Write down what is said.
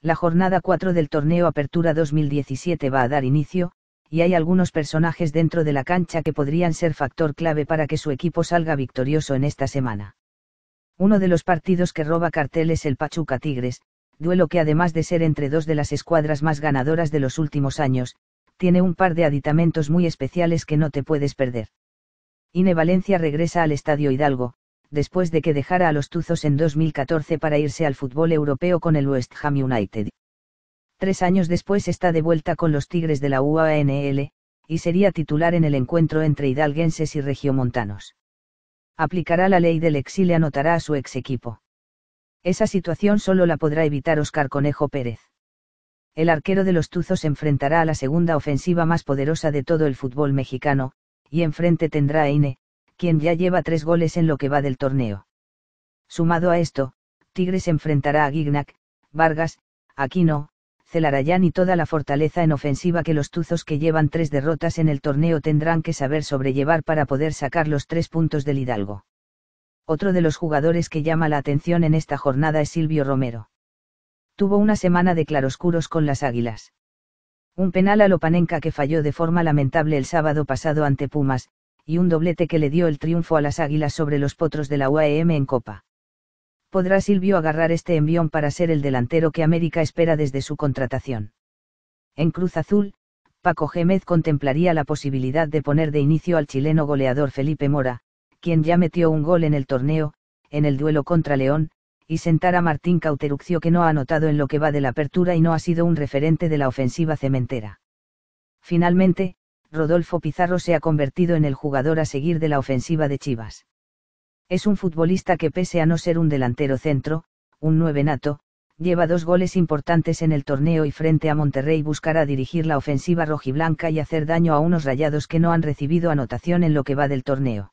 la jornada 4 del torneo Apertura 2017 va a dar inicio, y hay algunos personajes dentro de la cancha que podrían ser factor clave para que su equipo salga victorioso en esta semana. Uno de los partidos que roba cartel es el Pachuca Tigres, duelo que además de ser entre dos de las escuadras más ganadoras de los últimos años, tiene un par de aditamentos muy especiales que no te puedes perder. Ine Valencia regresa al Estadio Hidalgo, después de que dejara a los Tuzos en 2014 para irse al fútbol europeo con el West Ham United. Tres años después está de vuelta con los Tigres de la UANL, y sería titular en el encuentro entre hidalguenses y regiomontanos. Aplicará la ley del exilio anotará a su ex equipo. Esa situación solo la podrá evitar Oscar Conejo Pérez. El arquero de los Tuzos enfrentará a la segunda ofensiva más poderosa de todo el fútbol mexicano, y enfrente tendrá a INE, quien ya lleva tres goles en lo que va del torneo. Sumado a esto, Tigres enfrentará a Gignac, Vargas, Aquino, Celarayán y toda la fortaleza en ofensiva que los tuzos que llevan tres derrotas en el torneo tendrán que saber sobrellevar para poder sacar los tres puntos del Hidalgo. Otro de los jugadores que llama la atención en esta jornada es Silvio Romero. Tuvo una semana de claroscuros con las Águilas. Un penal a Lopanenka que falló de forma lamentable el sábado pasado ante Pumas, y un doblete que le dio el triunfo a las Águilas sobre los potros de la UAM en Copa. Podrá Silvio agarrar este envión para ser el delantero que América espera desde su contratación. En Cruz Azul, Paco Gémez contemplaría la posibilidad de poner de inicio al chileno goleador Felipe Mora, quien ya metió un gol en el torneo, en el duelo contra León, y sentar a Martín Cauteruccio que no ha anotado en lo que va de la apertura y no ha sido un referente de la ofensiva cementera. Finalmente, Rodolfo Pizarro se ha convertido en el jugador a seguir de la ofensiva de Chivas. Es un futbolista que pese a no ser un delantero centro, un nueve nato, lleva dos goles importantes en el torneo y frente a Monterrey buscará dirigir la ofensiva rojiblanca y hacer daño a unos rayados que no han recibido anotación en lo que va del torneo.